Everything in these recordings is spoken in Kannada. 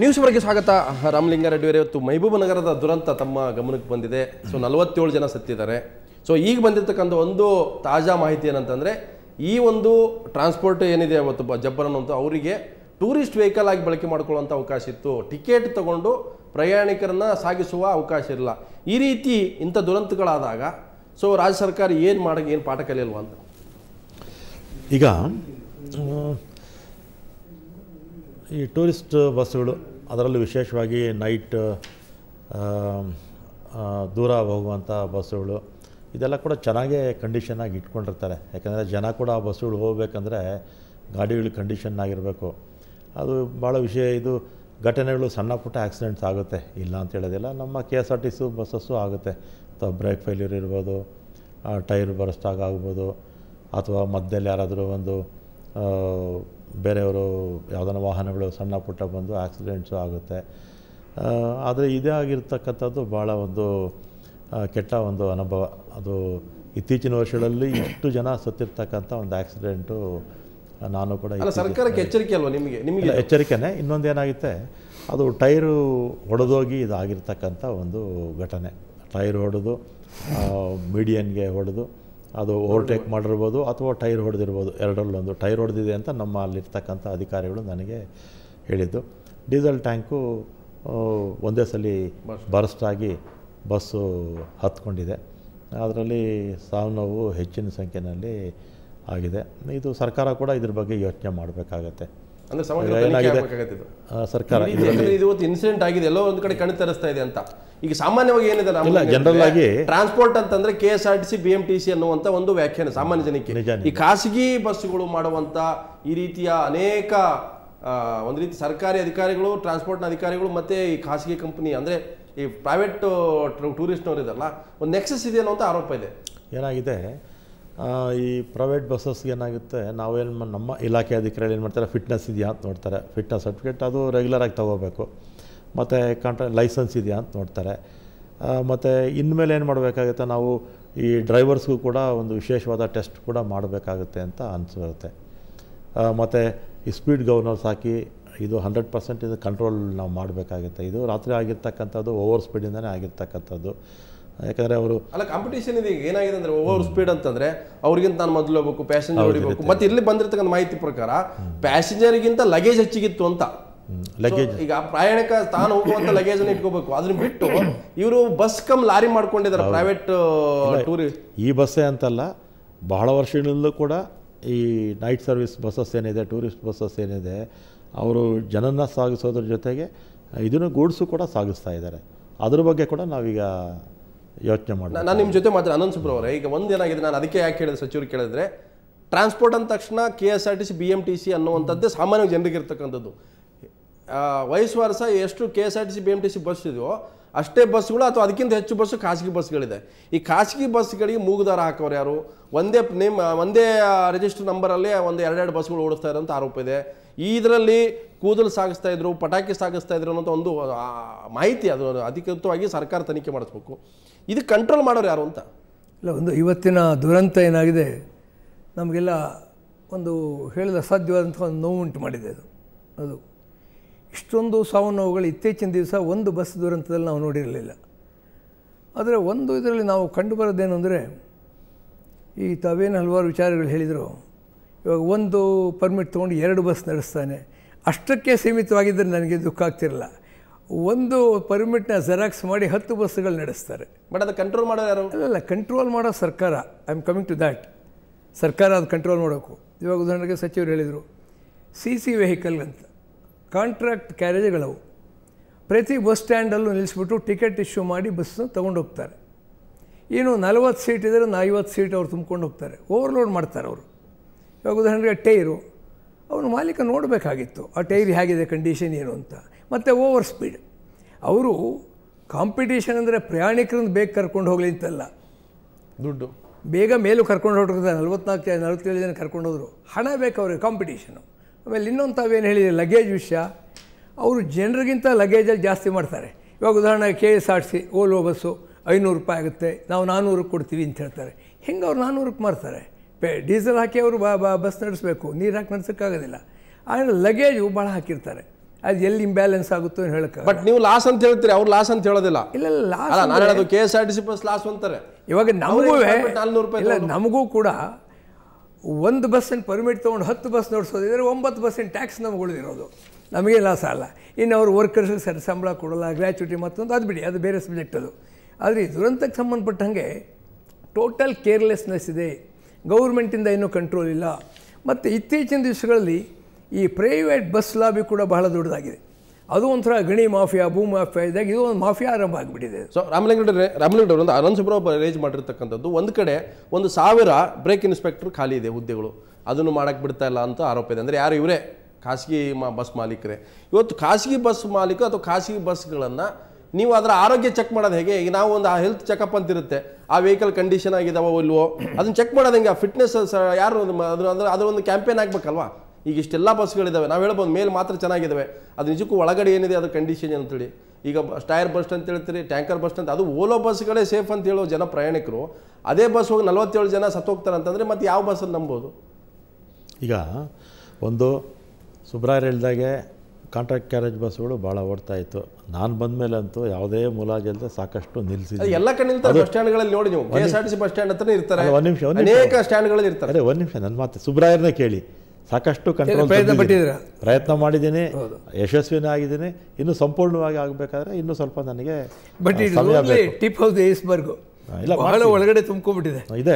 ನ್ಯೂಸ್ ವರೆಗೆ ಸ್ವಾಗತ ರಾಮಲಿಂಗಾರೆಡ್ಡಿ ಅವರು ಇವತ್ತು ನಗರದ ದುರಂತ ತಮ್ಮ ಗಮನಕ್ಕೆ ಬಂದಿದೆ ಸೊ ನಲವತ್ತೇಳು ಜನ ಸತ್ತಿದ್ದಾರೆ ಸೊ ಈಗ ಬಂದಿರತಕ್ಕಂಥ ಒಂದು ತಾಜಾ ಮಾಹಿತಿ ಏನಂತಂದರೆ ಈ ಒಂದು ಟ್ರಾನ್ಸ್ಪೋರ್ಟ್ ಏನಿದೆ ಮತ್ತು ಜಬ್ಬರ್ ಅನ್ನೋಂಥ ಅವರಿಗೆ ಟೂರಿಸ್ಟ್ ವೆಹಿಕಲ್ ಆಗಿ ಬಳಕೆ ಮಾಡ್ಕೊಳ್ಳುವಂಥ ಅವಕಾಶ ಇತ್ತು ಟಿಕೆಟ್ ತಗೊಂಡು ಪ್ರಯಾಣಿಕರನ್ನ ಸಾಗಿಸುವ ಅವಕಾಶ ಇರಲ್ಲ ಈ ರೀತಿ ಇಂಥ ದುರಂತಗಳಾದಾಗ ಸೊ ರಾಜ್ಯ ಸರ್ಕಾರ ಏನು ಮಾಡೋಕ್ಕೆ ಏನು ಪಾಠ ಕಲಿಯಲ್ವಾ ಅಂತ ಈಗ ಈ ಟೂರಿಸ್ಟ್ ಬಸ್ಸುಗಳು ಅದರಲ್ಲೂ ವಿಶೇಷವಾಗಿ ನೈಟ್ ದೂರ ಹೋಗುವಂಥ ಬಸ್ಸುಗಳು ಇದೆಲ್ಲ ಕೂಡ ಚೆನ್ನಾಗೇ ಕಂಡೀಷನಾಗಿ ಇಟ್ಕೊಂಡಿರ್ತಾರೆ ಯಾಕಂದರೆ ಜನ ಕೂಡ ಆ ಬಸ್ಸುಗಳು ಹೋಗಬೇಕಂದ್ರೆ ಗಾಡಿಗಳು ಕಂಡೀಷನ್ನಾಗಿರಬೇಕು ಅದು ಭಾಳ ವಿಷಯ ಇದು ಘಟನೆಗಳು ಸಣ್ಣ ಪುಟ್ಟ ಆಕ್ಸಿಡೆಂಟ್ಸ್ ಆಗುತ್ತೆ ಇಲ್ಲ ಅಂತ ಹೇಳೋದಿಲ್ಲ ನಮ್ಮ K S R T C buses ಆಗುತ್ತೆ ಅಥವಾ ಬ್ರೇಕ್ ಫೇಲ್ಯೂರ್ ಇರ್ಬೋದು ಟೈರ್ ಬರಸ್ಟಾಗ ಆಗ್ಬೋದು ಅಥವಾ ಮಧ್ಯದಲ್ಲಿ ಯಾರಾದರೂ ಒಂದು ಬೇರೆಯವರು ಯಾವ್ದಾನ ವಾಹನಗಳು ಸಣ್ಣ ಪುಟ್ಟ ಬಂದು ಆಕ್ಸಿಡೆಂಟ್ಸು ಆಗುತ್ತೆ ಆದರೆ ಇದೇ ಆಗಿರ್ತಕ್ಕಂಥದ್ದು ಭಾಳ ಒಂದು ಕೆಟ್ಟ ಒಂದು ಅನುಭವ ಅದು ಇತ್ತೀಚಿನ ವರ್ಷಗಳಲ್ಲಿ ಇಷ್ಟು ಜನ ಸತ್ತಿರ್ತಕ್ಕಂಥ ಒಂದು ಆಕ್ಸಿಡೆಂಟು ನಾನು ಕೂಡ ಸರ್ಕಾರಕ್ಕೆ ಎಚ್ಚರಿಕೆ ಅಲ್ವಾ ನಿಮಗೆ ನಿಮಗೆ ಎಚ್ಚರಿಕೆನೇ ಏನಾಗುತ್ತೆ ಅದು ಟೈರು ಹೊಡೆದೋಗಿ ಇದಾಗಿರ್ತಕ್ಕಂಥ ಒಂದು ಘಟನೆ ಟೈರ್ ಹೊಡೆದು ಮೀಡಿಯನ್ಗೆ ಹೊಡೆದು ಅದು ಓವರ್ಟೇಕ್ ಮಾಡಿರ್ಬೋದು ಅಥವಾ ಟೈರ್ ಹೊಡೆದಿರ್ಬೋದು ಎರಡರಲ್ಲೊಂದು ಟೈರ್ ಹೊಡೆದಿದೆ ಅಂತ ನಮ್ಮ ಅಲ್ಲಿರ್ತಕ್ಕಂಥ ಅಧಿಕಾರಿಗಳು ನನಗೆ ಹೇಳಿದ್ದು ಡೀಸೆಲ್ ಟ್ಯಾಂಕು ಒಂದೇ ಸಲ ಬರಸ್ಟಾಗಿ ಬಸ್ಸು ಹತ್ಕೊಂಡಿದೆ ಅದರಲ್ಲಿ ಸಾವು ನೋವು ಹೆಚ್ಚಿನ ಸಂಖ್ಯೆಯಲ್ಲಿ ಆಗಿದೆ ಇದು ಸರ್ಕಾರ ಕೂಡ ಇದ್ರ ಬಗ್ಗೆ ಯೋಚನೆ ಮಾಡಬೇಕಾಗತ್ತೆ ಅಂದ್ರೆ ಸಮಗ್ರ ಸರ್ಕಾರ ಇವತ್ತು ಇನ್ಸಿಡೆಂಟ್ ಆಗಿದೆ ಎಲ್ಲೋ ಒಂದ್ ಕಡೆ ಕಣ್ಣು ತರಿಸ್ತಾ ಇದೆ ಅಂತ ಈಗ ಸಾಮಾನ್ಯವಾಗಿ ಏನಿದೆ ಜನರಲ್ ಆಗಿ ಟ್ರಾನ್ಸ್ಪೋರ್ಟ್ ಅಂತಂದ್ರೆ K S R T C B M T C ಅನ್ನುವಂತ ಒಂದು ವ್ಯಾಖ್ಯಾನ ಸಾಮಾನ್ಯ ಜನಕ್ಕೆ ಈ ಖಾಸಗಿ ಬಸ್ಗಳು ಮಾಡುವಂತ ಈ ರೀತಿಯ ಅನೇಕ ಒಂದು ರೀತಿ ಸರ್ಕಾರಿ ಅಧಿಕಾರಿಗಳು ಟ್ರಾನ್ಸ್ಪೋರ್ಟ್ ಅಧಿಕಾರಿಗಳು ಮತ್ತೆ ಈ ಖಾಸಗಿ ಕಂಪನಿ ಅಂದ್ರೆ ಈ ಪ್ರೈವೇಟ್ ಟೂರಿಸ್ಟ್ ಇದಲ್ಲ ಒಂದು ನೆಕ್ಸಸ್ ಇದೆ ಅನ್ನುವಂತ ಆರೋಪ ಇದೆ ಏನಾಗಿದೆ ಈ ಪ್ರೈವೇಟ್ ಬಸ್ಸಸ್ಗೆ ಏನಾಗುತ್ತೆ ನಾವೇನು ನಮ್ಮ ಇಲಾಖೆ ಅಧಿಕಾರಿಗಳು ಏನು ಮಾಡ್ತಾರೆ ಫಿಟ್ನೆಸ್ ಇದೆಯಾ ಅಂತ ನೋಡ್ತಾರೆ ಫಿಟ್ನೆಸ್ ಸರ್ಟಿಫಿಕೇಟ್ ಅದು ರೆಗ್ಯುಲರಾಗಿ ತೊಗೋಬೇಕು ಮತ್ತು ಕಾಂಟ್ರಾ ಲೈಸೆನ್ಸ್ ಇದೆಯಾ ಅಂತ ನೋಡ್ತಾರೆ ಮತ್ತು ಇನ್ಮೇಲೆ ಏನು ಮಾಡಬೇಕಾಗುತ್ತೆ ನಾವು ಈ ಡ್ರೈವರ್ಸ್ಗೂ ಕೂಡ ಒಂದು ವಿಶೇಷವಾದ ಟೆಸ್ಟ್ ಕೂಡ ಮಾಡಬೇಕಾಗುತ್ತೆ ಅಂತ ಅನಿಸುತ್ತೆ ಮತ್ತು ಈ ಸ್ಪೀಡ್ ಗವರ್ನರ್ಸ್ ಹಾಕಿ ಇದು ಹಂಡ್ರೆಡ್ ಪರ್ಸೆಂಟ್ ಇದು ಕಂಟ್ರೋಲ್ ನಾವು ಮಾಡಬೇಕಾಗುತ್ತೆ ಇದು ರಾತ್ರಿ ಆಗಿರ್ತಕ್ಕಂಥದ್ದು ಓವರ್ ಸ್ಪೀಡಿಂದನೇ ಆಗಿರ್ತಕ್ಕಂಥದ್ದು ಯಾಕಂದರೆ ಅವರು ಅಲ್ಲ ಕಾಂಪಿಟೇಷನ್ ಇದೆ ಏನಾಗಿದೆ ಅಂದ್ರೆ ಓವರ್ ಸ್ಪೀಡ್ ಅಂತಂದರೆ ಅವ್ರಿಗಿಂತ ನಾನು ಮೊದಲು ಹೋಗ್ಬೇಕು ಪ್ಯಾಸೆಂಜರ್ ಹೊಡಿಬೇಕು ಮತ್ತು ಇಲ್ಲಿ ಬಂದಿರತಕ್ಕಂಥ ಮಾಹಿತಿ ಪ್ರಕಾರ ಪ್ಯಾಸೆಂಜರ್ಗಿಂತ ಲಗೇಜ್ ಹೆಚ್ಚಿಗಿತ್ತು ಅಂತ ಲಗೇಜ್ ಈಗ ಪ್ರಯಾಣಿಕ ತಾನು ಹೋಗುವಂತ ಲಗೇಜ್ ಇಟ್ಕೋಬೇಕು ಅದನ್ನ ಬಿಟ್ಟು ಇವರು ಬಸ್ ಕಮ್ ಲಾರಿ ಮಾಡ್ಕೊಂಡಿದ್ದಾರೆ ಪ್ರೈವೇಟ್ ಟೂರ್ ಈ ಬಸ್ಸೇ ಅಂತಲ್ಲ ಬಹಳ ವರ್ಷಗಳಿಂದಲೂ ಕೂಡ ಈ ನೈಟ್ ಸರ್ವಿಸ್ ಬಸ್ಸಸ್ ಏನಿದೆ ಟೂರಿಸ್ಟ್ ಬಸ್ಸಸ್ ಏನಿದೆ ಅವರು ಜನನ ಸಾಗಿಸೋದ್ರ ಜೊತೆಗೆ ಇದನ್ನು ಗೂಡ್ಸು ಕೂಡ ಸಾಗಿಸ್ತಾ ಇದ್ದಾರೆ ಅದ್ರ ಬಗ್ಗೆ ಕೂಡ ನಾವೀಗ ಯೋಚನೆ ಮಾಡಿ ನಾನು ನಿಮ್ಮ ಜೊತೆ ಮಾತ್ರ ಅನಂತ ಸುಬ್ರವರ ಈಗ ಏನಾಗಿದೆ ನಾನು ಅದಕ್ಕೆ ಯಾಕೆ ಹೇಳಿದೆ ಸಚಿವರು ಕೇಳಿದ್ರೆ ಟ್ರಾನ್ಸ್ಪೋರ್ಟ್ ಅಂದ ತಕ್ಷಣ K S R T C B M T C ಅನ್ನುವಂಥದ್ದೇ ಸಾಮಾನ್ಯ ಜನರಿಗೆ ಇರ್ತಕ್ಕಂಥದ್ದು ವಯಸ್ಸು ವರ್ಷ ಎಷ್ಟು K S R T C B M T C bus ಇದೆಯೋ ಅಷ್ಟೇ ಬಸ್ಗಳು ಅಥವಾ ಅದಕ್ಕಿಂತ ಹೆಚ್ಚು ಬಸ್ಸು ಖಾಸಗಿ ಬಸ್ಗಳಿದೆ ಈ ಖಾಸಗಿ ಬಸ್ಗಳಿಗೆ ಮೂಗುದಾರ ಹಾಕೋರು ಯಾರು ಒಂದೇ ನೇಮ್ ಒಂದೇ ರಿಜಿಸ್ಟರ್ ನಂಬರಲ್ಲಿ ಒಂದು ಎರಡೆರಡು ಬಸ್ಗಳು ಓಡಿಸ್ತಾ ಅಂತ ಆರೋಪ ಇದೆ ಇದರಲ್ಲಿ ಕೂದಲು ಸಾಗಿಸ್ತಾ ಇದ್ರು ಪಟಾಕಿ ಸಾಗಿಸ್ತಾ ಇದ್ರು ಅನ್ನೋದು ಒಂದು ಮಾಹಿತಿ ಅದು ಅಧಿಕೃತವಾಗಿ ಸರ್ಕಾರ ತನಿಖೆ ಮಾಡಿಸ್ಬೇಕು ಇದು ಕಂಟ್ರೋಲ್ ಮಾಡೋರು ಯಾರು ಅಂತ ಇಲ್ಲ ಒಂದು ಇವತ್ತಿನ ದುರಂತ ಏನಾಗಿದೆ ನಮಗೆಲ್ಲ ಒಂದು ಹೇಳಲು ಅಸಾಧ್ಯವಾದಂಥ ಒಂದು ನೋವುಂಟು ಮಾಡಿದೆ ಅದು ಅದು ಇಷ್ಟೊಂದು ಸಾವು ನೋವುಗಳು ಇತ್ತೀಚಿನ ದಿವಸ ಒಂದು ಬಸ್ ದುರಂತದಲ್ಲಿ ನಾವು ನೋಡಿರಲಿಲ್ಲ ಆದರೆ ಒಂದು ಇದರಲ್ಲಿ ನಾವು ಕಂಡುಬರೋದೇನು ಅಂದರೆ ಈ ತಾವೇನು ಹಲವಾರು ವಿಚಾರಗಳು ಹೇಳಿದರು ಇವಾಗ ಒಂದು ಪರ್ಮಿಟ್ ತೊಗೊಂಡು ಎರಡು ಬಸ್ ನಡೆಸ್ತಾನೆ ಅಷ್ಟಕ್ಕೆ ಸೀಮಿತವಾಗಿದ್ದರೆ ನನಗೆ ದುಃಖ ಆಗ್ತಿರಲ್ಲ ಒಂದು ಪರ್ಮಿಟ್ನ ಜೆರಾಕ್ಸ್ ಮಾಡಿ ಹತ್ತು ಬಸ್ಸುಗಳು ನಡೆಸ್ತಾರೆ ಬಟ್ ಅದು ಕಂಟ್ರೋಲ್ ಮಾಡೋ ಯಾರು ಅಲ್ಲ ಕಂಟ್ರೋಲ್ ಮಾಡೋ ಸರ್ಕಾರ I am coming to that ಸರ್ಕಾರ ಅದು ಕಂಟ್ರೋಲ್ ಮಾಡಬೇಕು ಇವಾಗ ಉದಾಹರಣೆಗೆ ಸಚಿವರು ಹೇಳಿದರು ಸಿ ಸಿ ವೆಹಿಕಲ್ ಅಂತ ಕಾಂಟ್ರಾಕ್ಟ್ ಕ್ಯಾರೇಜ್ಗಳವು ಪ್ರತಿ ಬಸ್ ಸ್ಟ್ಯಾಂಡಲ್ಲೂ ನಿಲ್ಲಿಸ್ಬಿಟ್ಟು ಟಿಕೆಟ್ ಇಶ್ಯೂ ಮಾಡಿ ಬಸ್ಸನ್ನು ತೊಗೊಂಡು ಹೋಗ್ತಾರೆ ಏನು ನಲವತ್ತು ಸೀಟ್ ಇದ್ದರೆ ಐವತ್ತು ಸೀಟ್ ಅವ್ರು ತುಂಬ್ಕೊಂಡು ಹೋಗ್ತಾರೆ ಓವರ್ಲೋಡ್ ಮಾಡ್ತಾರೆ ಅವರು ಇವಾಗ ಉದಾಹರಣೆಗೆ ಟೈರು ಅವ್ರ ಮಾಲೀಕ ನೋಡಬೇಕಾಗಿತ್ತು ಆ ಟೈರ್ ಹೇಗಿದೆ ಕಂಡೀಷನ್ ಏನು ಅಂತ ಮತ್ತು ಓವರ್ ಸ್ಪೀಡ್ ಅವರು ಕಾಂಪಿಟೇಷನ್ ಅಂದರೆ ಪ್ರಯಾಣಿಕರನ್ನು ಬೇಗ ಕರ್ಕೊಂಡು ಹೋಗಲಿ ಅಂತಲ್ಲ ದುಡ್ಡು ಬೇಗ ಮೇಲೂ ಕರ್ಕೊಂಡು ಹೊರಟಿರ್ತಾರೆ ನಲ್ವತ್ನಾಲ್ಕು ನಲ್ವತ್ತೇಳು ಜನ ಕರ್ಕೊಂಡು ಹೋದರು ಹಣ ಬೇಕು ಅವ್ರಿಗೆ ಕಾಂಪಿಟೇಷನು ಆಮೇಲೆ ಇನ್ನೊಂದು ತಾವೇನು ಹೇಳಿದೆ ಲಗೇಜ್ ವಿಷಯ ಅವರು ಜನರಿಗಿಂತ ಲಗೇಜಲ್ಲಿ ಜಾಸ್ತಿ ಮಾಡ್ತಾರೆ ಇವಾಗ ಉದಾಹರಣೆಗೆ ಕೆ ಎಸ್ ಆರ್ ಸಿ ಓಲೋ ಬಸ್ಸು ಐನೂರು ರೂಪಾಯಿ ಆಗುತ್ತೆ ನಾವು ನಾನ್ನೂರಕ್ಕೆ ಕೊಡ್ತೀವಿ ಅಂತ ಹೇಳ್ತಾರೆ ಹೆಂಗೆ ಅವ್ರು ನಾನ್ನೂರಕ್ಕೆ ಮಾಡ್ತಾರೆ ಪೇ ಡೀಸೆಲ್ ಹಾಕಿ ಅವರು ಬಸ್ ನಡೆಸಬೇಕು ನೀರು ಹಾಕಿ ನಡೆಸೋಕ್ಕಾಗೋದಿಲ್ಲ ಆದರೆ ಲಗೇಜು ಭಾಳ ಹಾಕಿರ್ತಾರೆ ಅದು ಎಲ್ಲಿ ಇಂಬ್ಯಾಲೆನ್ಸ್ ಆಗುತ್ತೋ ಹೇಳಕ್ಕೆ ಬಟ್ ನೀವು ಲಾಸ್ ಅಂತ ಹೇಳ್ತೀರಿ ಅವ್ರು ಲಾಸ್ ಅಂತ ಹೇಳೋದಿಲ್ಲ ಇಲ್ಲ ಲಾಸ್ ನಾನು ಹೇಳೋದು K S R T C bus loss ಅಂತಾರೆ ಇವಾಗ ನಮಗೂ ನಮಗೂ ಕೂಡ ಒಂದು ಬಸ್ಸಿನ ಪರ್ಮಿಟ್ ತೊಗೊಂಡು ಹತ್ತು ಬಸ್ ನಡೆಸೋದಿದ್ರೆ ಒಂಬತ್ತು ಬಸ್ಸಿನ ಟ್ಯಾಕ್ಸ್ ನಮ್ಗೆ ಉಳಿದಿರೋದು ನಮಗೆ ಲಾಸ್ ಅಲ್ಲ ಇನ್ನು ಅವರು ವರ್ಕರ್ಸಿಗೆ ಸರಿ ಸಂಬಳ ಕೊಡೋಲ್ಲ ಗ್ರ್ಯಾಚುಟಿ ಮತ್ತೊಂದು ಅದು ಬಿಡಿ ಅದು ಬೇರೆ ಸಬ್ಜೆಕ್ಟ್ ಅದು ಆದರೆ ಈ ದುರಂತಕ್ಕೆ ಸಂಬಂಧಪಟ್ಟ ಹಾಗೆ ಟೋಟಲ್ ಕೇರ್ಲೆಸ್ನೆಸ್ ಇದೆ ಗೌರ್ಮೆಂಟಿಂದ ಏನೂ ಕಂಟ್ರೋಲ್ ಇಲ್ಲ ಮತ್ತು ಇತ್ತೀಚಿನ ದಿವಸಗಳಲ್ಲಿ ಈ ಪ್ರೈವೇಟ್ ಬಸ್ ಲಾಬಿ ಕೂಡ ಬಹಳ ದೊಡ್ಡದಾಗಿದೆ ಅದು ಒಂಥರ ಗಣಿ ಮಾಫಿಯಾ ಭೂ ಮಾಫಿಯಾ ಇದ್ದಾಗ ಇದು ಒಂದು ಮಾಫಿಯಾ ಆರಂಭ ಆಗಿಬಿಟ್ಟಿದೆ ಸೊ ರಾಮಲಿಂಗಡವ್ರೆ ರಾಮಲಿಂಗಡವ್ರು ಒಂದು ಅನಂತ ಸುಬ್ರಹ್ಮ ರೇಜ್ ಮಾಡಿರ್ತಕ್ಕಂಥದ್ದು ಒಂದು ಕಡೆ ಒಂದು ಸಾವಿರ ಬ್ರೇಕ್ ಇನ್ಸ್ಪೆಕ್ಟರ್ ಖಾಲಿ ಇದೆ ಹುದ್ದೆಗಳು ಅದನ್ನು ಮಾಡೋಕ್ಕೆ ಬಿಡ್ತಾ ಇಲ್ಲ ಅಂತ ಆರೋಪ ಇದೆ ಅಂದರೆ ಯಾರು ಇವರೇ ಖಾಸಗಿ ಮಾ ಬಸ್ ಮಾಲೀಕರೇ ಇವತ್ತು ಖಾಸಗಿ ಬಸ್ ಮಾಲೀಕ ಅಥವಾ ಖಾಸಗಿ ಬಸ್ಗಳನ್ನು ನೀವು ಅದರ ಆರೋಗ್ಯ ಚೆಕ್ ಮಾಡೋದು ಹೇಗೆ ಈಗ ನಾವು ಒಂದು ಆ ಹೆಲ್ತ್ ಚೆಕಪ್ ಅಂತ ಇರುತ್ತೆ ಆ ವೆಹಿಕಲ್ ಕಂಡೀಷನ್ ಆಗಿದಾವೋ ಇಲ್ವೋ ಅದನ್ನ ಚೆಕ್ ಮಾಡೋದು ಹೆಂಗೆ ಫಿಟ್ನೆಸ್ ಯಾರು ಅದರ ಅದರ ಒಂದು ಕ್ಯಾಂಪೇನ್ ಆಗಬೇಕಲ್ವಾ ಈಗ ಇಷ್ಟೆಲ್ಲ ಬಸ್ಗಳಿದ್ದಾವೆ ನಾವು ಹೇಳ್ಬೋದು ಮೇಲೆ ಮಾತ್ರ ಚೆನ್ನಾಗಿದ್ದಾವೆ ಅದು ನಿಜಕ್ಕೂ ಒಳಗಡೆ ಏನಿದೆ ಅದು ಕಂಡೀಷನ್ ಅಂತೇಳಿ ಈಗ ಟೈರ್ ಬಸ್ಟ್ ಅಂತ ಹೇಳ್ತೀರಿ ಟ್ಯಾಂಕರ್ ಬಸ್ ಅಂತ ಅದು ಓಲೋ ಬಸ್ಗಳೇ ಸೇಫ್ ಅಂತ ಹೇಳೋ ಜನ ಪ್ರಯಾಣಿಕರು ಅದೇ ಬಸ್ ಹೋಗಿ ನಲವತ್ತೇಳು ಜನ ಸತ್ತೋಗ್ತಾರೆ ಅಂತಂದರೆ ಮತ್ತೆ ಯಾವ ಬಸ್ಸನ್ನು ನಂಬೋದು ಈಗ ಒಂದು ಸುಬ್ರಾಯರ್ ಹೇಳಿದಾಗೆ ಕಾಂಟ್ರಾಕ್ಟ್ ಕ್ಯಾರೇಜ್ ಬಸ್ಗಳು ಭಾಳ ಓಡ್ತಾ ಇತ್ತು ನಾನು ಬಂದ ಮೇಲೆ ಅಂತೂ ಯಾವುದೇ ಮುಲಾಜಿ ಅಲ್ಲದೆ ಸಾಕಷ್ಟು ನಿಲ್ಲಿಸಿದೆ ಎಲ್ಲ ಕಡೆ ನಿಲ್ತಾರೆ ಬಸ್ ಸ್ಟ್ಯಾಂಡ್ಗಳಲ್ಲಿ ನೋಡಿ ನೀವು K S R T C bus stand ಹತ್ರ ಇರ್ತಾರೆ ಒಂದು ನಿಮಿಷ ಅನೇಕ ಸ್ಟ್ಯಾಂಡ್ಗಳಲ್ಲಿ ಇರ್ತಾರೆ ಅದೇ ಒಂದು ನಿಮಿಷ ನನ್ನ ಮಾತು ಸುಬ್ರಾಯರ್ನೇ ಕೇಳಿ ಸಾಕಷ್ಟು ಕಂಟ್ರೋಲ್ ಪ್ರಯತ್ನ ಮಾಡಿದ್ದೀನಿ ಯಶಸ್ವಿನೇ ಆಗಿದ್ದೀನಿ ಇನ್ನು ಸಂಪೂರ್ಣವಾಗಿ ಆಗಬೇಕಾದ್ರೆ ಇನ್ನೂ ಸ್ವಲ್ಪ ನನಗೆ ಬಟ್ಟಿ ಟಿಪ್ ಇಲ್ಲ ಬಹಳ ಒಳಗಡೆ ತುಂಬ್ಕೊಂಡ್ಬಿಟ್ಟಿದೆ ಇದೆ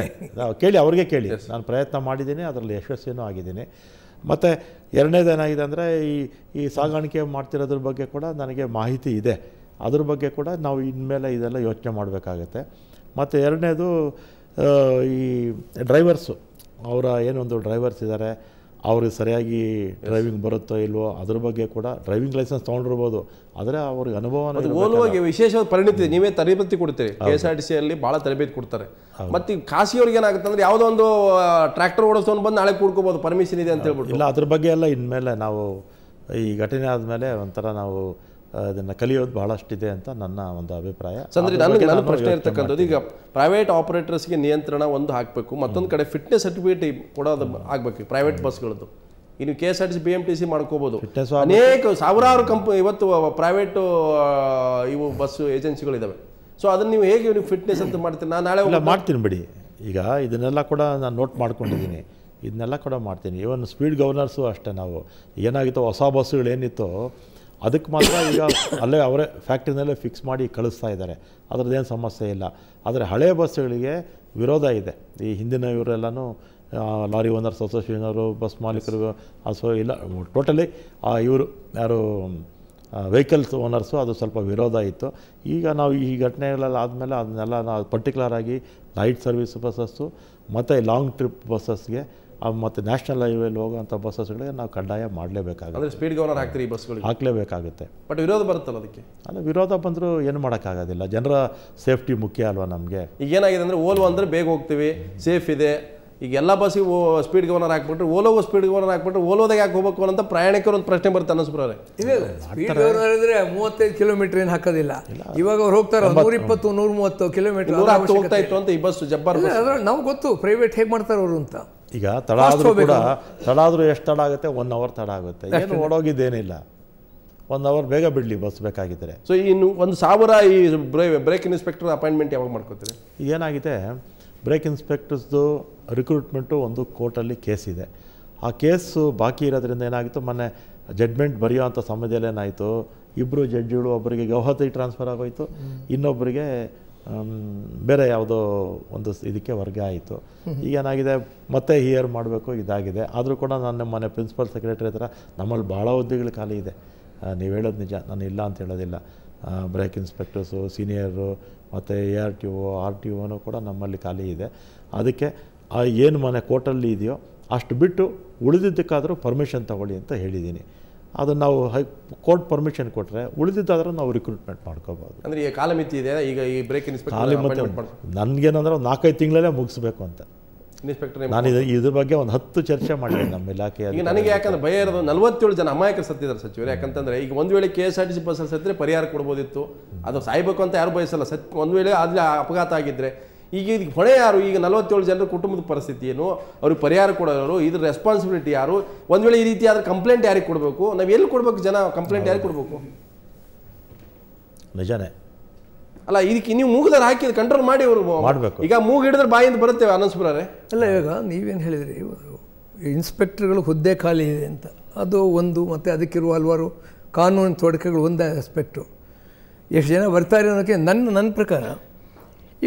ಕೇಳಿ ಅವ್ರಿಗೆ ಕೇಳಿ ನಾನು ಪ್ರಯತ್ನ ಮಾಡಿದ್ದೀನಿ ಅದರಲ್ಲಿ ಯಶಸ್ವಿನೂ ಆಗಿದ್ದೀನಿ ಮತ್ತು ಎರಡನೇದೇನಾಗಿದೆ ಅಂದರೆ ಈ ಈ ಸಾಗಾಣಿಕೆ ಮಾಡ್ತಿರೋದ್ರ ಬಗ್ಗೆ ಕೂಡ ನನಗೆ ಮಾಹಿತಿ ಇದೆ ಅದ್ರ ಬಗ್ಗೆ ಕೂಡ ನಾವು ಇನ್ಮೇಲೆ ಇದೆಲ್ಲ ಯೋಚನೆ ಮಾಡಬೇಕಾಗತ್ತೆ ಮತ್ತು ಎರಡನೇದು ಈ ಡ್ರೈವರ್ಸು ಅವರ ಏನೊಂದು ಡ್ರೈವರ್ಸ್ ಇದ್ದಾರೆ ಅವ್ರಿಗೆ ಸರಿಯಾಗಿ ಡ್ರೈವಿಂಗ್ ಬರುತ್ತೋ ಇಲ್ವೋ ಅದ್ರ ಬಗ್ಗೆ ಕೂಡ ಡ್ರೈವಿಂಗ್ ಲೈಸೆನ್ಸ್ ತೊಗೊಂಡಿರ್ಬೋದು ಆದರೆ ಅವ್ರಿಗೆ ಅನುಭವ ಓಲ್ವಾಗೆ ವಿಶೇಷವಾದ ಪರಿಣಿತಿ ನೀವೇ ತರಬೇತಿ ಕೊಡ್ತೀರಿ ಕೆ ಎಸ್ ಆರ್ ಟಿ ಸಿಯಲ್ಲಿ ಭಾಳ ತರಬೇತಿ ಕೊಡ್ತಾರೆ ಮತ್ತು ಖಾಸಿಯವ್ರಿಗೆ ಏನಾಗುತ್ತೆ ಅಂದ್ರೆ ಯಾವುದೋ ಒಂದು ಟ್ರ್ಯಾಕ್ಟರ್ ಓಡಿಸೋನು ಬಂದು ನಾಳೆ ಕೂಡ್ಕೋಬೋದು ಪರ್ಮಿಷನ್ ಇದೆ ಅಂತ ಹೇಳ್ಬಿಟ್ಟು ಇಲ್ಲ ಅದ್ರ ಬಗ್ಗೆ ಎಲ್ಲ ಇನ್ಮೇಲೆ ನಾವು ಈ ಘಟನೆ ಆದಮೇಲೆ ಒಂಥರ ನಾವು ಅದನ್ನು ಕಲಿಯೋದು ಬಹಳಷ್ಟಿದೆ ಅಂತ ನನ್ನ ಒಂದು ಅಭಿಪ್ರಾಯ ನನಗೆ ನನ್ನ ಪ್ರಶ್ನೆ ಇರ್ತಕ್ಕಂಥದ್ದು ಈಗ ಪ್ರೈವೇಟ್ ಆಪರೇಟರ್ಸ್ಗೆ ನಿಯಂತ್ರಣ ಒಂದು ಹಾಕಬೇಕು ಮತ್ತೊಂದು ಕಡೆ ಫಿಟ್ನೆಸ್ ಸರ್ಟಿಫಿಕೇಟ್ ಕೂಡ ಅದು ಆಗಬೇಕು ಪ್ರೈವೇಟ್ ಬಸ್ಗಳದ್ದು ಇನ್ನು K S R T C B M T C ಮಾಡ್ಕೋಬೋದು ಅನೇಕ ಸಾವಿರಾರು ಕಂಪ್ ಇವತ್ತು ಪ್ರೈವೇಟು ಇವು ಬಸ್ ಏಜೆನ್ಸಿಗಳಿದ್ದಾವೆ ಸೊ ಅದನ್ನು ನೀವು ಹೇಗೆ ನೀವು ಫಿಟ್ನೆಸ್ ಅಂತ ಮಾಡ್ತೀನಿ ನಾನು ನಾಳೆ ಮಾಡ್ತೀನಿ ಬಿಡಿ ಈಗ ಇದನ್ನೆಲ್ಲ ಕೂಡ ನಾನು ನೋಟ್ ಮಾಡ್ಕೊಂಡಿದ್ದೀನಿ ಇದನ್ನೆಲ್ಲ ಕೂಡ ಮಾಡ್ತೀನಿ ಇವನ್ ಸ್ಪೀಡ್ ಗವರ್ನರ್ಸು ಅಷ್ಟೇ ನಾವು ಏನಾಗಿತ್ತು ಹೊಸ ಬಸ್ಸುಗಳೇನಿತ್ತು ಅದಕ್ಕೆ ಮಾತ್ರ ಈಗ ಅಲ್ಲೇ ಅವರೇ ಫ್ಯಾಕ್ಟ್ರಿನಲ್ಲೇ ಫಿಕ್ಸ್ ಮಾಡಿ ಕಳಿಸ್ತಾ ಇದ್ದಾರೆ ಅದರದ್ದೇನು ಸಮಸ್ಯೆ ಇಲ್ಲ ಆದರೆ ಹಳೆ ಬಸ್ಗಳಿಗೆ ವಿರೋಧ ಇದೆ ಈ ಹಿಂದಿನ ಇವರೆಲ್ಲನೂ ಲಾರಿ ಓನರ್ಸ್ ಅಸೋಸಿಯೇಷನ್ ಬಸ್ ಮಾಲೀಕರು ಅಸೋ ಇಲ್ಲ ಟೋಟಲಿ ಇವರು ಯಾರು ವೆಹಿಕಲ್ಸ್ ಓನರ್ಸು ಅದು ಸ್ವಲ್ಪ ವಿರೋಧ ಇತ್ತು ಈಗ ನಾವು ಈ ಘಟನೆಗಳೆಲ್ಲ ಆದಮೇಲೆ ಅದನ್ನೆಲ್ಲ ನಾವು ಪರ್ಟಿಕ್ಯುಲರ್ ಆಗಿ ನೈಟ್ ಸರ್ವಿಸ್ ಬಸ್ಸಸ್ಸು ಮತ್ತು ಲಾಂಗ್ ಟ್ರಿಪ್ ಬಸ್ಸಸ್ಗೆ ಮತ್ತು ನ್ಯಾಷನಲ್ ಹೈವೇಲಿ ಹೋಗುವಂಥ ಬಸ್ಸಸ್ಗಳಿಗೆ ನಾವು ಕಡ್ಡಾಯ ಮಾಡಲೇಬೇಕಾಗುತ್ತೆ ಸ್ಪೀಡ್ ಗೌರವ ಹಾಕ್ತೀರಿ ಬಸ್ಗಳಿಗೆ ಹಾಕಲೇಬೇಕಾಗುತ್ತೆ ಬಟ್ ವಿರೋಧ ಬರುತ್ತಲ್ಲ ಅದಕ್ಕೆ ಅಲ್ಲ ವಿರೋಧ ಬಂದರೂ ಏನು ಮಾಡೋಕ್ಕಾಗೋದಿಲ್ಲ ಜನರ ಸೇಫ್ಟಿ ಮುಖ್ಯ ಅಲ್ವಾ ನಮಗೆ ಈಗ ಏನಾಗಿದೆ ಅಂದರೆ ಓಲೋ ಅಂದರೆ ಬೇಗ ಹೋಗ್ತೀವಿ ಸೇಫ್ ಇದೆ ಈಗ ಎಲ್ಲ ಬಸ್ಸಿಗೆ ಸ್ಪೀಡ್ ಗವರ್ನರ್ ಹಾಕ್ಬಿಟ್ರೆ ಓಲೋ ಸ್ಪೀಡ್ ಗವರ್ನರ್ ಹಾಕ್ಬಿಟ್ರೆ ಓಲೋದಾಗ ಯಾಕೆ ಹೋಗಬೇಕು ಅಂತ ಪ್ರಯಾಣಿಕರು ಒಂದು ಪ್ರಶ್ನೆ ಬರುತ್ತೆ ಅನ್ನಿಸ್ಬಿಟ್ರೆ ಮೂವತ್ತೈದು ಕಿಲೋಮೀಟರ್ ಏನು ಹಾಕೋದಿಲ್ಲ ಇವಾಗ ಅವ್ರು ಹೋಗ್ತಾರೆ ನೂರ ಇಪ್ಪತ್ತು ನೂರ ಮೂವತ್ತು ಕಿಲೋಮೀಟರ್ ಹೋಗ್ತಾ ಇತ್ತು ಅಂತ ಈ ಬಸ್ ಜಬ್ಬಾರ್ ಅದ್ರ ನಾವು ಗೊತ್ತು ಪ್ರೈವೇಟ್ ಹೇಗೆ ಮಾಡ್ತಾರೆ ಅವರು ಅಂತ ಈಗ ತಡ ಆದರೂ ಕೂಡ ತಡ ಆದರೂ ಎಷ್ಟು ತಡ ಆಗುತ್ತೆ ಒನ್ ಅವರ್ ತಡ ಆಗುತ್ತೆ ಏನು ಓಡೋಗಿದ್ದೇನಿಲ್ಲ ಒಂದು ಅವರ್ ಬೇಗ ಬಿಡಲಿ ಬಸ್ ಬೇಕಾಗಿದ್ದರೆ ಸೊ ಇನ್ನು ಒಂದು ಸಾವಿರ ಈ ಬ್ರೇಕ್ ಇನ್ಸ್ಪೆಕ್ಟರ್ ಅಪಾಯಿಂಟ್ಮೆಂಟ್ ಯಾವಾಗ ಮಾಡ್ಕೋತೀರಿ ಏನಾಗಿದೆ ಬ್ರೇಕ್ ಇನ್ಸ್ಪೆಕ್ಟರ್ಸ್ದು ರಿಕ್ರೂಟ್ಮೆಂಟು ಒಂದು ಕೋರ್ಟಲ್ಲಿ ಕೇಸ್ ಇದೆ ಆ ಕೇಸು ಬಾಕಿ ಇರೋದ್ರಿಂದ ಏನಾಗಿತ್ತು ಮೊನ್ನೆ ಜಡ್ಮೆಂಟ್ ಬರೆಯೋವಂಥ ಸಮಯದಲ್ಲಿ ಏನಾಯಿತು ಇಬ್ಬರು ಜಡ್ಜ್ಗಳು ಒಬ್ಬರಿಗೆ ಗೌಹತಿ ಟ್ರಾನ್ಸ್ಫರ್ ಆಗೋಯಿತು ಇನ್ನೊಬ್ಬರಿಗೆ ಬೇರೆ ಯಾವುದೋ ಒಂದು ಇದಕ್ಕೆ ವರ್ಗ ಆಯಿತು ಈಗೇನಾಗಿದೆ ಮತ್ತೆ ಹಿಯರ್ ಮಾಡಬೇಕು ಇದಾಗಿದೆ ಆದರೂ ಕೂಡ ನಾನು ಮನೆ ಪ್ರಿನ್ಸಿಪಲ್ ಸೆಕ್ರೆಟರಿ ಹತ್ರ ನಮ್ಮಲ್ಲಿ ಭಾಳ ಹುದ್ದೆಗಳು ಖಾಲಿ ಇದೆ ನೀವು ಹೇಳೋದು ನಿಜ ನಾನು ಇಲ್ಲ ಅಂತ ಹೇಳೋದಿಲ್ಲ ಬ್ರೇಕ್ ಇನ್ಸ್ಪೆಕ್ಟರ್ಸು ಸೀನಿಯರು ಮತ್ತು A R T O R T ಒನೂ ಕೂಡ ನಮ್ಮಲ್ಲಿ ಖಾಲಿ ಇದೆ ಅದಕ್ಕೆ ಆ ಏನು ಮನೆ ಕೋರ್ಟಲ್ಲಿ ಇದೆಯೋ ಅಷ್ಟು ಬಿಟ್ಟು ಉಳಿದಿದ್ದಕ್ಕಾದರೂ ಪರ್ಮಿಷನ್ ತಗೊಳ್ಳಿ ಅಂತ ಹೇಳಿದ್ದೀನಿ ಅದನ್ನು ನಾವು ಹೈ ಕೋರ್ಟ್ ಪರ್ಮಿಷನ್ ಕೊಟ್ಟರೆ ಉಳಿದಿದ್ದಾದ್ರೆ ನಾವು ರಿಕ್ರೂಟ್ಮೆಂಟ್ ಮಾಡ್ಕೋಬೋದು ಅಂದರೆ ಈಗ ಕಾಲಮಿತಿ ಇದೆ ಈಗ ಈ ಬ್ರೇಕ್ ಇನ್ಸ್ಪೆಕ್ಟರ್ ನನಗೇನಂದ್ರೆ ನಾಲ್ಕೈದು ತಿಂಗಳಲ್ಲೇ ಮುಗಿಸ್ಬೇಕು ಅಂತ ಇನ್ಸ್ಪೆಕ್ಟರ್ ನಾನು ಇದು ಇದ್ರ ಬಗ್ಗೆ ಒಂದು ಹತ್ತು ಚರ್ಚೆ ಮಾಡಿದೆ ನಮ್ಮ ಇಲಾಖೆ ಈಗ ನನಗೆ ಯಾಕಂದ್ರೆ ಭಯ ಇರೋದು ನಲವತ್ತೇಳು ಜನ ಅಮಾಯಕರು ಸತ್ತಿದ್ದಾರೆ ಸಚಿವರು ಯಾಕಂತಂದ್ರೆ ಈಗ ಒಂದು ವೇಳೆ K S R T C ಬಸ್ಸಲ್ಲಿ ಸತ್ತರೆ ಪರಿಹಾರ ಕೊಡ್ಬೋದಿತ್ತು ಅದು ಸಾಯ್ಬೇಕು ಅಂತ ಯಾರು ಬಯಸಲ್ಲ ಸತ್ ಒಂದು ವೇಳೆ ಆದರೆ ಅಪಘಾತ ಆಗಿದ್ದರೆ ಈಗ ಇದಕ್ಕೆ ಹೊಣೆ ಯಾರು ಈಗ ನಲವತ್ತೇಳು ಜನರ ಕುಟುಂಬದ ಪರಿಸ್ಥಿತಿ ಏನು ಅವ್ರಿಗೆ ಪರಿಹಾರ ಕೊಡೋರು ಇದ್ರ ರೆಸ್ಪಾನ್ಸಿಬಿಲಿಟಿ ಯಾರು ಒಂದು ವೇಳೆ ಈ ರೀತಿ ಆದ್ರೆ ಕಂಪ್ಲೇಂಟ್ ಯಾರಿಗೆ ಕೊಡಬೇಕು ನಾವು ಎಲ್ಲಿ ಕೊಡಬೇಕು ಜನ ಕಂಪ್ಲೇಂಟ್ ಯಾರಿಗೆ ಕೊಡಬೇಕು ನಿಜಾನೇ ಅಲ್ಲ ಇದಕ್ಕೆ ನೀವು ಮೂಗದಾರ ಹಾಕಿದ ಕಂಟ್ರೋಲ್ ಮಾಡಿ ಅವರು ಮಾಡಬೇಕು ಈಗ ಮೂಗು ಹಿಡಿದ್ರೆ ಬಾಯಿಂದ ಬರುತ್ತೆ ಅನಸ್ಪುರೇ ಅಲ್ಲ ಇವಾಗ ನೀವೇನು ಹೇಳಿದ್ರಿ ಇನ್ಸ್ಪೆಕ್ಟರ್ಗಳು ಹುದ್ದೆ ಖಾಲಿ ಇದೆ ಅಂತ ಅದು ಒಂದು ಮತ್ತು ಅದಕ್ಕಿರುವ ಹಲವಾರು ಕಾನೂನು ತೊಡಕೆಗಳು ಒಂದೇ ಆಸ್ಪೆಕ್ಟು ಎಷ್ಟು ಜನ ಬರ್ತಾರೆ ಅನ್ನೋಕ್ಕೆ ನನ್ನ ನನ್ನ ಪ್ರಕಾರ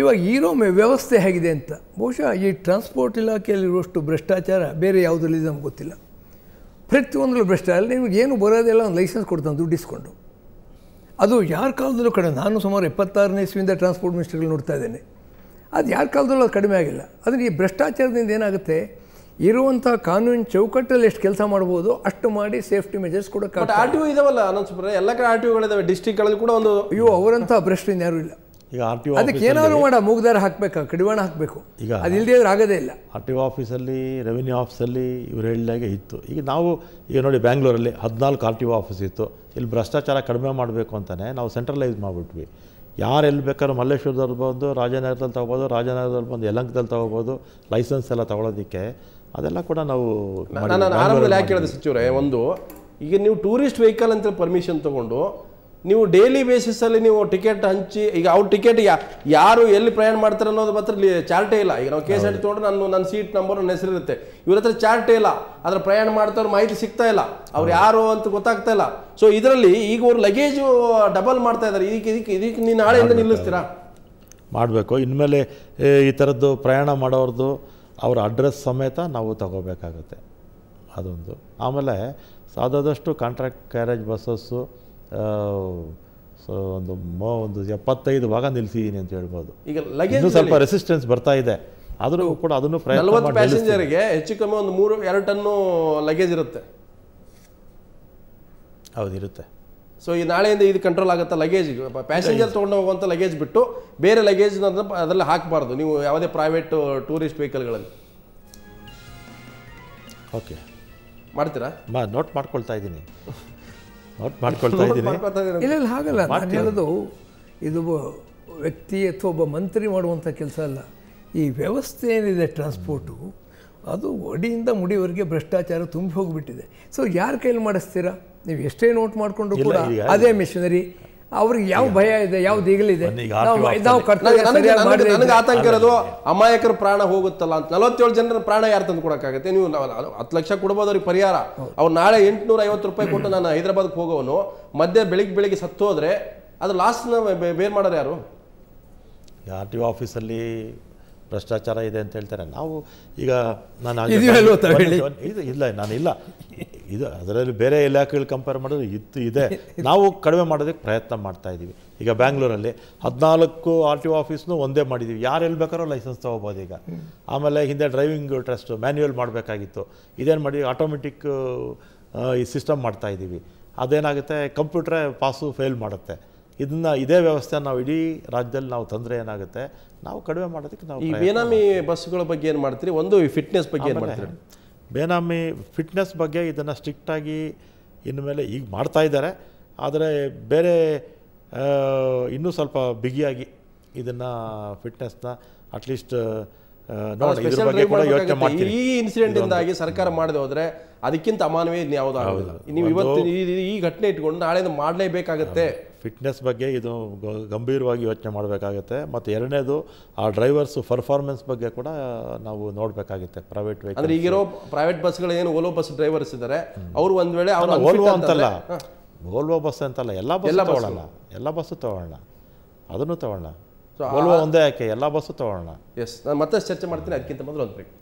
ಇವಾಗ ಇರೋ ವ್ಯವಸ್ಥೆ ಹೇಗಿದೆ ಅಂತ ಬಹುಶಃ ಈ ಟ್ರಾನ್ಸ್ಪೋರ್ಟ್ ಇಲಾಖೆಯಲ್ಲಿರುವಷ್ಟು ಭ್ರಷ್ಟಾಚಾರ ಬೇರೆ ಯಾವುದರಲ್ಲಿ ನಮ್ಗೆ ಗೊತ್ತಿಲ್ಲ ಪ್ರತಿಯೊಂದರಲ್ಲೂ ಭ್ರಷ್ಟಾಚಾರ ನಿಮ್ಗೆ ಏನು ಬರೋದೆಲ್ಲ ಒಂದು ಲೈಸೆನ್ಸ್ ಕೊಡ್ತಾನೆ ದುಡ್ಡಿಸ್ಕೊಂಡು ಅದು ಯಾರ ಕಾಲದಲ್ಲೂ ಕಡಿಮೆ ನಾನು ಸುಮಾರು ಎಪ್ಪತ್ತಾರನೇ ಇಸ್ವಿಯಿಂದ ಟ್ರಾನ್ಸ್ಪೋರ್ಟ್ ಮಿನಿಸ್ಟ್ರಿಗಳು ನೋಡ್ತಾ ಇದ್ದೇನೆ ಅದು ಯಾರ ಕಾಲದಲ್ಲೂ ಅದು ಕಡಿಮೆ ಆಗಿಲ್ಲ ಆದರೆ ಈ ಭ್ರಷ್ಟಾಚಾರದಿಂದ ಏನಾಗುತ್ತೆ ಇರುವಂಥ ಕಾನೂನು ಚೌಕಟ್ಟಲ್ಲಿ ಎಷ್ಟು ಕೆಲಸ ಮಾಡ್ಬೋದು ಅಷ್ಟು ಮಾಡಿ ಸೇಫ್ಟಿ ಮೆಜರ್ಸ್ ಕೂಡ ಆರ್ ಟಿ ಇದಾವಲ್ಲ ಅನೌನ್ಸ್ ಎಲ್ಲ ಕಡೆ ಆರ್ ಟಿಗಳಿದಾವೆ ಡಿಸ್ಟಿಕ್ಗಳಲ್ಲಿ ಕೂಡ ಒಂದು ಅಯ್ಯೋ ಅವರಂಥ ಭ್ರಷ್ಟರಿಂದ ಯಾರೂ ಇಲ್ಲ ಈಗ ಆರ್ ಟಿ ಅದಕ್ಕೆ ಏನಾದರೂ ಮಾಡ ಮೂಗ್ದಾರ ಹಾಕಬೇಕು ಕಡಿವಾಣ ಹಾಕಬೇಕು ಈಗ ಅದಿಲ್ಲದೆ ಇದ್ರೆ ಆಗೋದೇ ಇಲ್ಲ ಆರ್ ಟಿ ಒ ಆಫೀಸಲ್ಲಿ ರೆವಿನ್ಯೂ ಆಫೀಸಲ್ಲಿ ಇವ್ರು ಹೇಳಿದಾಗೆ ಇತ್ತು ಈಗ ನಾವು ಈಗ ನೋಡಿ ಬ್ಯಾಂಗ್ಳೂರಲ್ಲಿ ಹದಿನಾಲ್ಕು ಆರ್ ಟಿ ಒ ಆಫೀಸ್ ಇತ್ತು ಇಲ್ಲಿ ಭ್ರಷ್ಟಾಚಾರ ಕಡಿಮೆ ಮಾಡಬೇಕು ಅಂತಲೇ ನಾವು ಸೆಂಟ್ರಲೈಸ್ ಮಾಡಿಬಿಟ್ವಿ ಯಾರು ಎಲ್ಲಿ ಬೇಕಾದ್ರೂ ಮಲ್ಲೇಶ್ವರದಲ್ಲಿ ಬಂದು ರಾಜನಗರದಲ್ಲಿ ತೊಗೋಬೋದು ರಾಜನಗರದಲ್ಲಿ ಬಂದು ಯಲಂಕದಲ್ಲಿ ತೊಗೋಬೋದು ಲೈಸೆನ್ಸ್ ಎಲ್ಲ ತಗೊಳ್ಳೋದಕ್ಕೆ ಅದೆಲ್ಲ ಕೂಡ ನಾವು ಯಾಕೆ ಹೇಳಿದೆ ಸಚಿವರೇ ಒಂದು ಈಗ ನೀವು ಟೂರಿಸ್ಟ್ ವೆಹಿಕಲ್ ಅಂತ ಪರ್ಮಿಷನ್ ತೊಗೊಂಡು ನೀವು ಡೈಲಿ ಬೇಸಿಸಲ್ಲಿ ನೀವು ಟಿಕೆಟ್ ಹಂಚಿ ಈಗ ಅವ್ರ ಟಿಕೆಟ್ ಯಾರು ಎಲ್ಲಿ ಪ್ರಯಾಣ ಮಾಡ್ತಾರೆ ಅನ್ನೋದು ಮಾತ್ರ ಚಾರ್ಟೇ ಇಲ್ಲ ಈಗ ನಾವು ಕೆ ಎಸ್ ಆರ್ ಟಿ ತೊಗೊಂಡ್ರೆ ನಾನು ನನ್ನ ಸೀಟ್ ನಂಬರ್ ನನ್ನ ಹೆಸರಿರುತ್ತೆ ಇವ್ರ ಹತ್ರ ಚಾರ್ಟೇ ಇಲ್ಲ ಅದರ ಪ್ರಯಾಣ ಮಾಡ್ತಾವ್ರ ಮಾಹಿತಿ ಸಿಗ್ತಾ ಇಲ್ಲ ಅವ್ರು ಯಾರು ಅಂತ ಗೊತ್ತಾಗ್ತಾ ಇಲ್ಲ ಸೊ ಇದರಲ್ಲಿ ಈಗ ಅವ್ರು ಲಗೇಜು ಡಬಲ್ ಮಾಡ್ತಾ ಇದ್ದಾರೆ ಇದಕ್ಕೆ ಇದಕ್ಕೆ ಇದಕ್ಕೆ ನೀನು ನಾಳೆಯಿಂದ ನಿಲ್ಲಿಸ್ತೀರಾ ಮಾಡಬೇಕು ಇನ್ಮೇಲೆ ಈ ಥರದ್ದು ಪ್ರಯಾಣ ಮಾಡೋರ್ದು ಅವರ ಅಡ್ರೆಸ್ ಸಮೇತ ನಾವು ತಗೋಬೇಕಾಗುತ್ತೆ ಅದೊಂದು ಆಮೇಲೆ ಸಾಧಾದಷ್ಟು ಕಾಂಟ್ರಾಕ್ಟ್ ಕ್ಯಾರೇಜ್ ಬಸ್ಸಸ್ಸು ಸೊ ಒಂದು ಮೋ ಒಂದು ಎಪ್ಪತ್ತೈದು ಭಾಗ ನಿಲ್ಸಿದ್ದೀನಿ ಅಂತ ಹೇಳ್ಬೋದು ಈಗ ಲಗೇಜ್ ಸ್ವಲ್ಪ ರೆಸಿಸ್ಟೆನ್ಸ್ ಬರ್ತಾ ಇದೆ ಆದರೂ ಕೂಡ ಅದನ್ನು ಪ್ರಯತ್ನ ಪ್ಯಾಸೆಂಜರ್ಗೆ ಹೆಚ್ಚು ಕಮ್ಮಿ ಒಂದು ಮೂರು ಎರಡು ಟನ್ನು ಲಗೇಜ್ ಇರುತ್ತೆ ಹೌದಿರುತ್ತೆ ಸೊ ಈ ನಾಳೆಯಿಂದ ಇದು ಕಂಟ್ರೋಲ್ ಆಗುತ್ತೆ ಲಗೇಜ್ ಪ್ಯಾಸೆಂಜರ್ ತೊಗೊಂಡು ಹೋಗುವಂಥ ಲಗೇಜ್ ಬಿಟ್ಟು ಬೇರೆ ಲಗೇಜ್ ಅದರಲ್ಲಿ ಹಾಕಬಾರ್ದು ನೀವು ಯಾವುದೇ ಪ್ರೈವೇಟ್ ಟೂರಿಸ್ಟ್ ವೆಹಿಕಲ್ಗಳಲ್ಲಿ ಓಕೆ ಮಾಡ್ತೀರಾ ನೋಟ್ ಮಾಡ್ಕೊಳ್ತಾ ಇದ್ದೀನಿ ನೋಟ್ ಮಾಡ್ಕೊಳ್ತಾ ಇದ್ದೀನಿ ಇಲ್ಲ ಇಲ್ಲ ಹಾಗಲ್ಲ ನಾನು ಹೇಳೋದು ಇದು ವ್ಯಕ್ತಿ ಅಥವಾ ಒಬ್ಬ ಮಂತ್ರಿ ಮಾಡುವಂಥ ಕೆಲಸ ಅಲ್ಲ ಈ ವ್ಯವಸ್ಥೆ ಏನಿದೆ ಟ್ರಾನ್ಸ್ಪೋರ್ಟು ಅದು ಒಡಿಯಿಂದ ಮುಡಿವರೆಗೆ ಭ್ರಷ್ಟಾಚಾರ ತುಂಬಿ ಹೋಗಿಬಿಟ್ಟಿದೆ ಸೊ ಯಾರ ಕೈಲಿ ಮಾಡಿಸ್ತೀರಾ ನೀವು ಎಷ್ಟೇ ನೋಟ್ ಮಾಡಿಕೊಂಡು ಕೂಡ ಅದೇ ಮಿಷನರಿ ಅವ್ರಿಗೆ ಯಾವ ಭಯ ಇದೆ ಯಾವ ದಿಗಲಿದೆ ನನಗೆ ಆತಂಕ ಇರೋದು ಅಮಾಯಕರ ಪ್ರಾಣ ಹೋಗುತ್ತಲ್ಲ ಅಂತ ನಲವತ್ತೇಳು ಜನರ ಪ್ರಾಣ ಯಾರು ತಂದು ಕೊಡಕ್ಕಾಗತ್ತೆ ನೀವು ಹತ್ತು ಲಕ್ಷ ಕೊಡ್ಬೋದು ಅವ್ರಿಗೆ ಪರಿಹಾರ ಅವ್ರು ನಾಳೆ ಎಂಟುನೂರ ಐವತ್ತು ರೂಪಾಯಿ ಕೊಟ್ಟು ನಾನು ಹೈದರಾಬಾದ್ಗೆ ಹೋಗೋನು ಮಧ್ಯೆ ಬೆಳಿಗ್ಗೆ ಬೆಳಿಗ್ಗೆ ಸತ್ತು ಹೋದ್ರೆ ಅದು ಲಾಸ್ಟ್ನ ಬೇರ್ ಮಾಡೋರು ಯಾರು ಆರ್ ಟಿ ಒ ಆಫೀಸಲ್ಲಿ ಭ್ರಷ್ಟಾಚಾರ ಇದೆ ಅಂತ ಹೇಳ್ತಾರೆ ನಾವು ಈಗ ನಾನು ನಾನು ಇಲ್ಲ ನಾನಿಲ್ಲ ಇದು ಅದರಲ್ಲಿ ಬೇರೆ ಇಲಾಖೆಗಳು ಕಂಪೇರ್ ಮಾಡಿದ್ರೆ ಇತ್ತು ಇದೆ ನಾವು ಕಡಿಮೆ ಮಾಡೋದಕ್ಕೆ ಪ್ರಯತ್ನ ಮಾಡ್ತಾ ಇದ್ದೀವಿ ಈಗ ಬ್ಯಾಂಗ್ಳೂರಲ್ಲಿ ಹದಿನಾಲ್ಕು ಆರ್ ಟಿ ಒ ಆಫೀಸ್ನು ಒಂದೇ ಮಾಡಿದ್ದೀವಿ ಯಾರು ಎಲ್ಲಿ ಬೇಕಾದ್ರೂ ಲೈಸೆನ್ಸ್ ತೊಗೋಬೋದು ಈಗ ಆಮೇಲೆ ಹಿಂದೆ ಡ್ರೈವಿಂಗ್ ಟ್ರಸ್ಟ್ ಮ್ಯಾನ್ಯುವಲ್ ಮಾಡಬೇಕಾಗಿತ್ತು ಇದೇನು ಮಾಡಿ ಆಟೋಮೆಟಿಕ್ ಈ ಸಿಸ್ಟಮ್ ಮಾಡ್ತಾ ಇದ್ದೀವಿ ಅದೇನಾಗುತ್ತೆ ಕಂಪ್ಯೂಟ್ರೇ ಪಾಸು ಫೇಲ್ ಮಾಡುತ್ತೆ ಇದನ್ನ ಇದೇ ವ್ಯವಸ್ಥೆ ನಾವು ಇಡೀ ರಾಜ್ಯದಲ್ಲಿ ನಾವು ತೊಂದರೆ ಏನಾಗುತ್ತೆ ನಾವು ಕಡಿಮೆ ಮಾಡೋದಕ್ಕೆ ನಾವು ಈ ಬೇನಾಮಿ ಬಸ್ಗಳ ಬಗ್ಗೆ ಏನು ಮಾಡ್ತೀರಿ ಒಂದು ಫಿಟ್ನೆಸ್ ಬಗ್ಗೆ ಏನು ಮಾಡ್ತೀರಿ ಬೇನಾಮಿ ಫಿಟ್ನೆಸ್ ಬಗ್ಗೆ ಇದನ್ನು ಸ್ಟ್ರಿಕ್ಟಾಗಿ ಇನ್ನು ಮೇಲೆ ಈಗ ಮಾಡ್ತಾಯಿದ್ದಾರೆ ಆದರೆ ಬೇರೆ ಇನ್ನೂ ಸ್ವಲ್ಪ ಬಿಗಿಯಾಗಿ ಇದನ್ನು ಫಿಟ್ನೆಸ್ನ ಅಟ್ಲೀಸ್ಟ್ ಈ ಇನ್ಸಿಡೆಂಟ್ ಇಂದಾಗಿ ಸರ್ಕಾರ ಮಾಡದೆ ಹೋದ್ರೆ ಅದಕ್ಕಿಂತ ಅಮಾನವೇ ಯಾವುದೂ ಆಗೋದಿಲ್ಲ ನೀವು ಇವತ್ತು ಈ ಘಟನೆ ಇಟ್ಕೊಂಡು ನಾಳೆ ಮಾಡಲೇಬೇಕಾಗತ್ತೆ ಫಿಟ್ನೆಸ್ ಬಗ್ಗೆ ಇದು ಗಂಭೀರವಾಗಿ ಯೋಚನೆ ಮಾಡಬೇಕಾಗುತ್ತೆ ಮತ್ತು ಎರಡನೇದು ಆ ಡ್ರೈವರ್ಸ್ ಪರ್ಫಾರ್ಮೆನ್ಸ್ ಬಗ್ಗೆ ಕೂಡ ನಾವು ನೋಡಬೇಕಾಗುತ್ತೆ ಪ್ರೈವೇಟ್ ವೆಹಿಕಲ್ ಅಂದರೆ ಈಗಿರೋ ಪ್ರೈವೇಟ್ ಬಸ್ಗಳು ಏನು ಓಲೋ ಬಸ್ ಡ್ರೈವರ್ಸ್ ಇದ್ದಾರೆ ಅವರು ಒಂದು ವೇಳೆ ಅವರು ಓಲ್ವೋ ಅಂತಲ್ಲ ಓಲ್ವೋ ಬಸ್ ಅಂತಲ್ಲ ಎಲ್ಲ ಬಸ್ ತಗೊಳ್ಳಲ್ಲ ಎಲ್ಲ ಬಸ್ಸು ತಗೊಳ್ಳೋಣ ಅದನ್ನು ತಗೊಳ್ಳೋಣ ಓಲ್ವೋ ಒಂದೇ ಯಾಕೆ ಎಲ್ಲ ಬಸ್ಸು ತಗೊಳ್ಳೋಣ ಎಸ್ ನಾನು ಮತ್ತೆ ಚರ್ಚೆ ಮಾಡ್ತೀನಿ ಅದಕ್ಕಿಂತ ಮೊದಲು ಒಂದು ಬ್ರೇಕ್